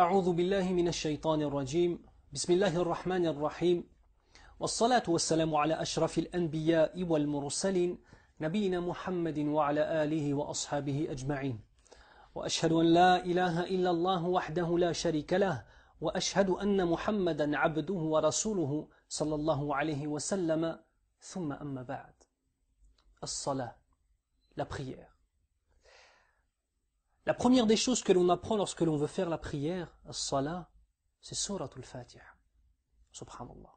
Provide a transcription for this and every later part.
أعوذ بالله من الشيطان الرجيم بسم الله الرحمن الرحيم والصلاة والسلام على أشرف الأنبياء والمرسلين نبينا محمد وعلى آله وأصحابه أجمعين وأشهد أن لا إله إلا الله وحده لا شريك له وأشهد أن محمدا عبده ورسوله صلى الله عليه وسلم ثم أما بعد الصلاة la prière La première des choses que l'on apprend lorsque l'on veut faire la prière, salat, c'est al Fatiha. Subhanallah.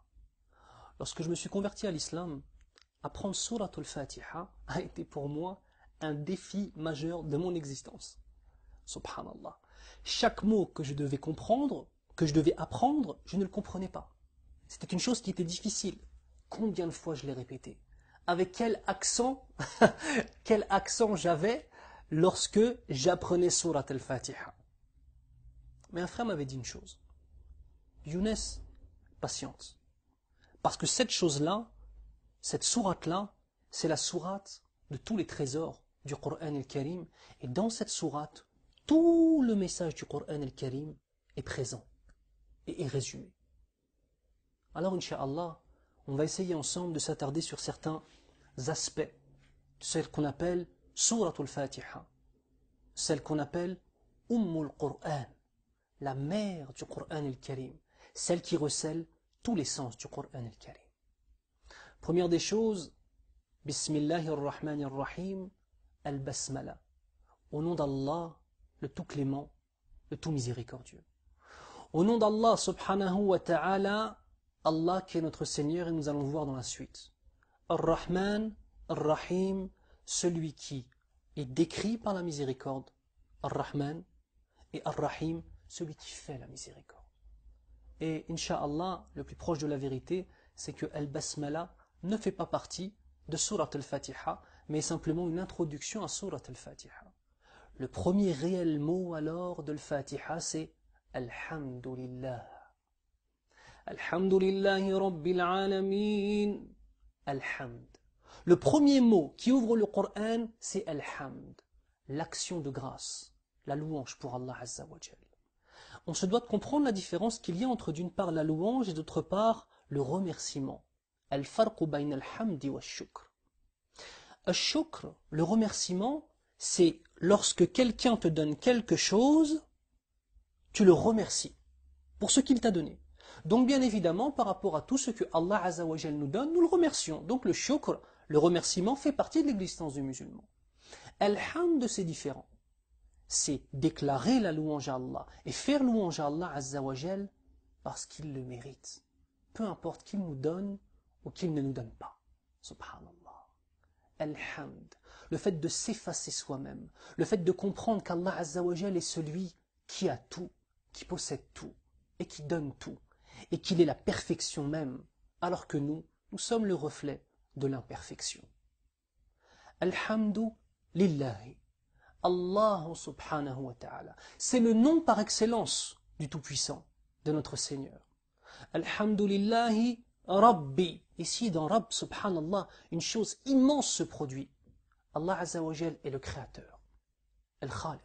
Lorsque je me suis converti à l'islam, apprendre al Fatiha a été pour moi un défi majeur de mon existence. Subhanallah. Chaque mot que je devais comprendre, que je devais apprendre, je ne le comprenais pas. C'était une chose qui était difficile. Combien de fois je l'ai répété Avec quel accent, quel accent j'avais lorsque j'apprenais Surat al-Fatiha. Mais un frère m'avait dit une chose. Younes, patiente. Parce que cette chose-là, cette sourate-là, c'est la sourate de tous les trésors du Coran al-Karim. Et dans cette sourate, tout le message du Coran al-Karim est présent et est résumé. Alors, Inch'Allah, on va essayer ensemble de s'attarder sur certains aspects, de ce qu'on appelle al Fatiha, celle qu'on appelle Ummul Qur'an, la mère du Qur'an al-Karim, celle qui recèle tous les sens du Qur'an al-Karim. Première des choses, ar-Rahman Rahmanir Rahim, al-Basmala, au nom d'Allah, le tout clément, le tout miséricordieux. Au nom d'Allah subhanahu wa ta'ala, Allah qui est notre Seigneur et nous allons voir dans la suite. Ar-Rahman, Ar-Rahim, celui qui il décrit par la miséricorde, Ar-Rahman, et Ar-Rahim, celui qui fait la miséricorde. Et Inch'Allah, le plus proche de la vérité, c'est que Al-Basmala ne fait pas partie de Surat Al-Fatiha, mais simplement une introduction à Surat Al-Fatiha. Le premier réel mot alors de Al-Fatiha, c'est Alhamdulillah. Alhamdulillahi Rabbil Alameen. Alhamd. Le premier mot qui ouvre le Coran, c'est Alhamd, l'action de grâce, la louange pour Allah Azza wa On se doit de comprendre la différence qu'il y a entre d'une part la louange et d'autre part le remerciement. Al-farqu Bain al-hamdi wa shukr. Al-shukr, le remerciement, c'est lorsque quelqu'un te donne quelque chose, tu le remercies pour ce qu'il t'a donné. Donc bien évidemment, par rapport à tout ce que Allah Azzawajal nous donne, nous le remercions. Donc le shukr, le remerciement, fait partie de l'existence du musulman. Alhamd, c'est différent. C'est déclarer la louange à Allah et faire louange à Allah Azzawajal parce qu'il le mérite. Peu importe qu'il nous donne ou qu'il ne nous donne pas. Subhanallah. Alhamd. Le fait de s'effacer soi-même. Le fait de comprendre qu'Allah Azzawajal est celui qui a tout, qui possède tout et qui donne tout et qu'il est la perfection même, alors que nous, nous sommes le reflet de l'imperfection. Alhamdu lillahi. Allah subhanahu wa ta'ala. C'est le nom par excellence du Tout-Puissant, de notre Seigneur. Alhamdulillahi Rabbi. Ici, dans Rabb, subhanallah, une chose immense se produit. Allah azawajal est le Créateur, Al-Khaliq.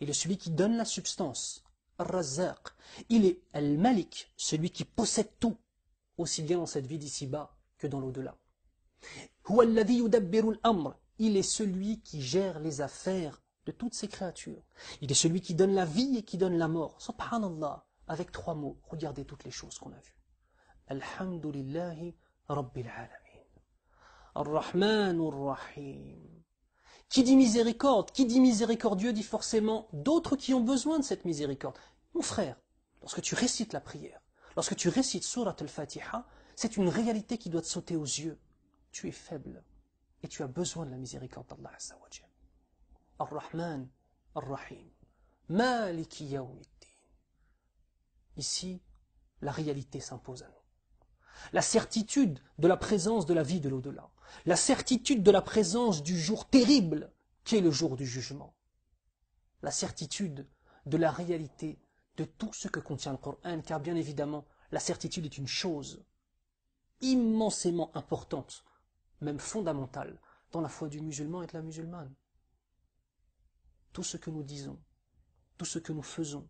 Il est celui qui donne la substance, il est Al-Malik, celui qui possède tout, aussi bien dans cette vie d'ici-bas que dans l'au-delà. Il est celui qui gère les affaires de toutes ces créatures. Il est celui qui donne la vie et qui donne la mort. Subhanallah, avec trois mots, regardez toutes les choses qu'on a vues. Alhamdulillahi Rabbil Ar-Rahman rahim qui dit miséricorde, qui dit miséricordieux, dit forcément d'autres qui ont besoin de cette miséricorde. Mon frère, lorsque tu récites la prière, lorsque tu récites Surat al-Fatiha, c'est une réalité qui doit te sauter aux yeux. Tu es faible et tu as besoin de la miséricorde d'Allah Ar-Rahman, Ar-Rahim, Maliki Ici, la réalité s'impose à nous la certitude de la présence de la vie de l'au-delà, la certitude de la présence du jour terrible est le jour du jugement, la certitude de la réalité de tout ce que contient le Coran, car bien évidemment, la certitude est une chose immensément importante, même fondamentale, dans la foi du musulman et de la musulmane. Tout ce que nous disons, tout ce que nous faisons,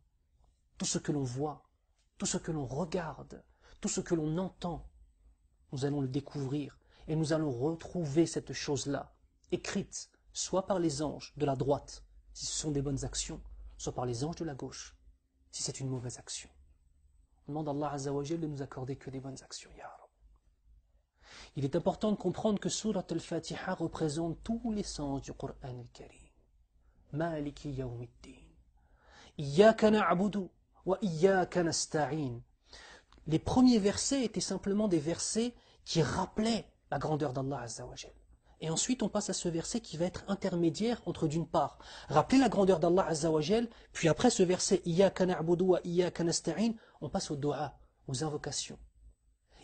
tout ce que l'on voit, tout ce que l'on regarde, tout ce que l'on entend, nous allons le découvrir et nous allons retrouver cette chose-là, écrite soit par les anges de la droite, si ce sont des bonnes actions, soit par les anges de la gauche, si c'est une mauvaise action. On demande à Allah Azzawajal de nous accorder que des bonnes actions, Ya Il est important de comprendre que Surat al-Fatiha représente tous les sens du Coran al-Karim. Maliki yawmiddin. Iyaka na'budu wa iyaka nasta'in les premiers versets étaient simplement des versets qui rappelaient la grandeur d'Allah Azzawajal. Et ensuite, on passe à ce verset qui va être intermédiaire entre d'une part, rappeler la grandeur d'Allah Azzawajal, puis après ce verset, Iyaka wa Iyaka nasta'in, on passe au dua, aux invocations.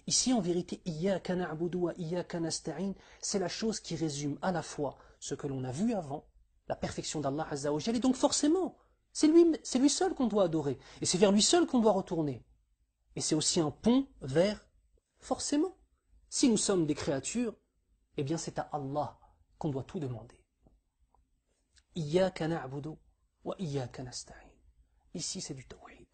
Ici, en vérité, Iyaka na'budu wa Iyaka nasta'in, c'est la chose qui résume à la fois ce que l'on a vu avant, la perfection d'Allah Azzawajal, et donc forcément, c'est lui, c'est lui seul qu'on doit adorer, et c'est vers lui seul qu'on doit retourner. Et c'est aussi un pont vers, forcément, si nous sommes des créatures, eh bien c'est à Allah qu'on doit tout demander. wa Ici c'est du tawhid,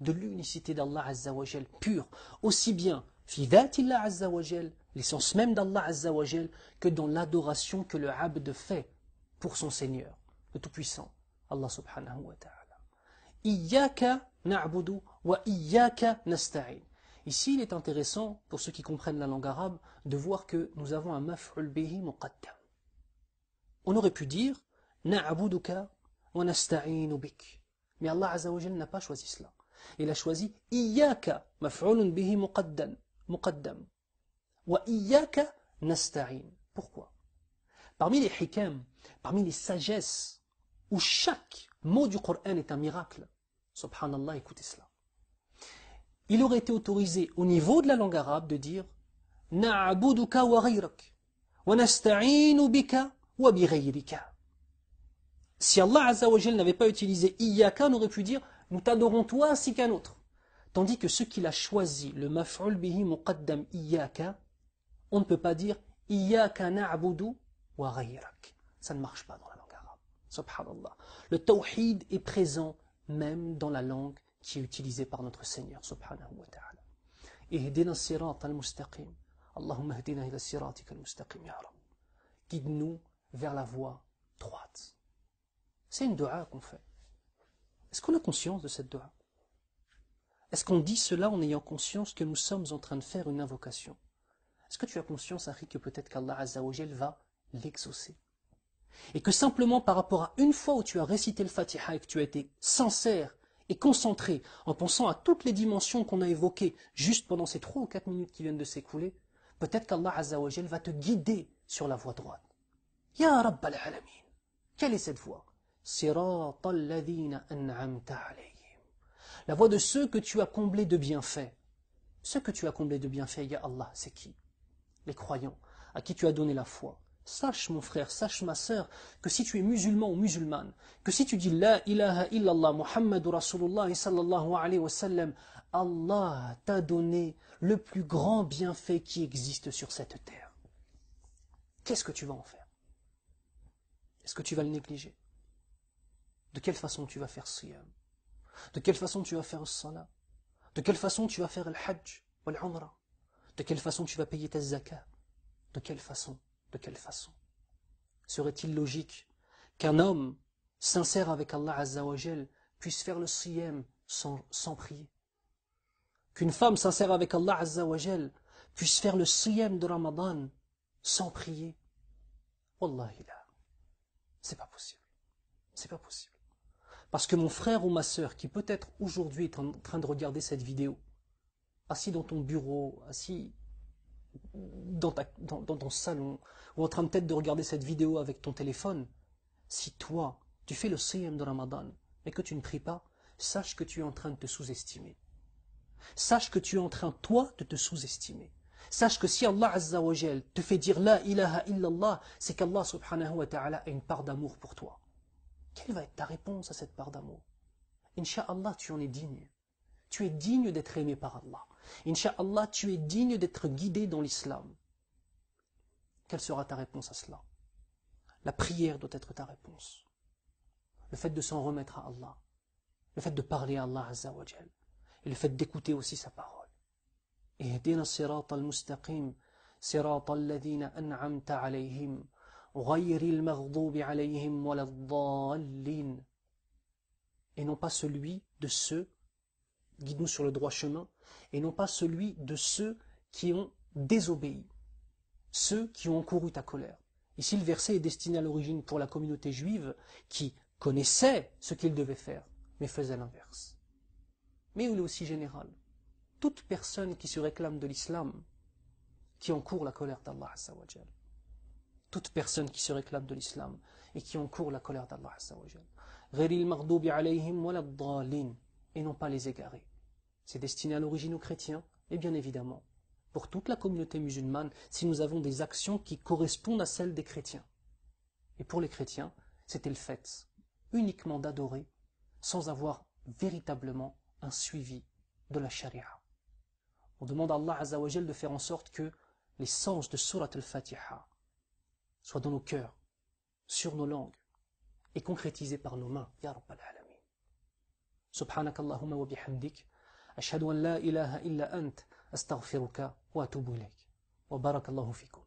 de l'unicité d'Allah Azzawajal pure, aussi bien fidatillah Azzawajal, l'essence même d'Allah Azzawajal, que dans l'adoration que le abd fait pour son Seigneur, le Tout-Puissant, Allah subhanahu wa ta'ala. Iyaka Ici, il est intéressant, pour ceux qui comprennent la langue arabe, de voir que nous avons un maf'ul bihi muqaddam. On aurait pu dire na'abuduka wa nasta'inu bik. Mais Allah Azza n'a pas choisi cela. Il a choisi bihi muqaddam. Wa iyyaka nasta'in. Pourquoi Parmi les hikam, parmi les sagesses, où chaque mot du Coran est un miracle. Subhanallah, écoutez cela il aurait été autorisé au niveau de la langue arabe de dire wa ghayrak bika Si Allah Azza wa n'avait pas utilisé Iyaka, on aurait pu dire nous t'adorons toi ainsi qu'un autre. Tandis que ce qu'il a choisi, le maf'ul bihi muqaddam Iyaka, on ne peut pas dire Iyaka na'budu wa ghayrak. Ça ne marche pas dans la langue arabe. Subhanallah. Le tawhid est présent même dans la langue qui est utilisé par notre Seigneur subhanahu wa ta'ala. Ihdina sirat al-mustaqim. Allahumma ila al-mustaqim Guide-nous vers la voie droite. C'est une dua qu'on fait. Est-ce qu'on a conscience de cette dua Est-ce qu'on dit cela en ayant conscience que nous sommes en train de faire une invocation Est-ce que tu as conscience, Harry, que peut-être qu'Allah va l'exaucer Et que simplement par rapport à une fois où tu as récité le Fatiha et que tu as été sincère et concentré, en pensant à toutes les dimensions qu'on a évoquées juste pendant ces trois ou quatre minutes qui viennent de s'écouler, peut-être qu'Allah va te guider sur la voie droite. Ya al Alamin, quelle est cette voie La voie de ceux que tu as comblés de bienfaits. Ceux que tu as comblés de bienfaits, Ya Allah, c'est qui Les croyants, à qui tu as donné la foi, Sache, mon frère, sache, ma sœur, que si tu es musulman ou musulmane, que si tu dis La ilaha illallah Muhammadur Rasulullah sallallahu alayhi wa sallam, Allah t'a donné le plus grand bienfait qui existe sur cette terre. Qu'est-ce que tu vas en faire Est-ce que tu vas le négliger De quelle façon tu vas faire siyam De quelle façon tu vas faire De quelle façon tu vas faire le hajj ou Hamra De quelle façon tu vas payer tes zakat De quelle façon de quelle façon Serait-il logique qu'un homme sincère avec Allah Azzawajal puisse faire le siyam sans, sans prier Qu'une femme sincère avec Allah Azzawajal puisse faire le siyam de Ramadan sans prier Wallahi là, c'est pas possible. C'est pas possible. Parce que mon frère ou ma soeur, qui peut-être aujourd'hui est en train de regarder cette vidéo, assis dans ton bureau, assis dans, ton salon ou en train peut-être de regarder cette vidéo avec ton téléphone, si toi, tu fais le siyam de Ramadan mais que tu ne pries pas, sache que tu es en train de te sous-estimer. Sache que tu es en train, toi, de te sous-estimer. Sache que si Allah Azza wa te fait dire La ilaha illallah, c'est qu'Allah subhanahu wa ta'ala a une part d'amour pour toi. Quelle va être ta réponse à cette part d'amour Inch'Allah, tu en es digne. Tu es digne d'être aimé par Allah. Inch'Allah, tu es digne d'être guidé dans l'islam. Quelle sera ta réponse à cela La prière doit être ta réponse. Le fait de s'en remettre à Allah. Le fait de parler à Allah Et le fait d'écouter aussi sa parole. et non pas celui de ceux guide-nous sur le droit chemin, et non pas celui de ceux qui ont désobéi, ceux qui ont encouru ta colère. Ici, le verset est destiné à l'origine pour la communauté juive qui connaissait ce qu'il devait faire, mais faisait l'inverse. Mais il est aussi général. Toute personne qui se réclame de l'islam, qui encourt la colère d'Allah toute personne qui se réclame de l'islam et qui encourt la colère d'Allah et non pas les égarer. C'est destiné à l'origine aux chrétiens, et bien évidemment, pour toute la communauté musulmane, si nous avons des actions qui correspondent à celles des chrétiens. Et pour les chrétiens, c'était le fait uniquement d'adorer, sans avoir véritablement un suivi de la charia. On demande à Allah Azzawajal de faire en sorte que les sens de Surat al-Fatiha soient dans nos cœurs, sur nos langues, et concrétisés par nos mains, Ya سبحانك اللهم وبحمدك أشهد أن لا إله إلا أنت أستغفرك وأتوب إليك وبارك الله فيكم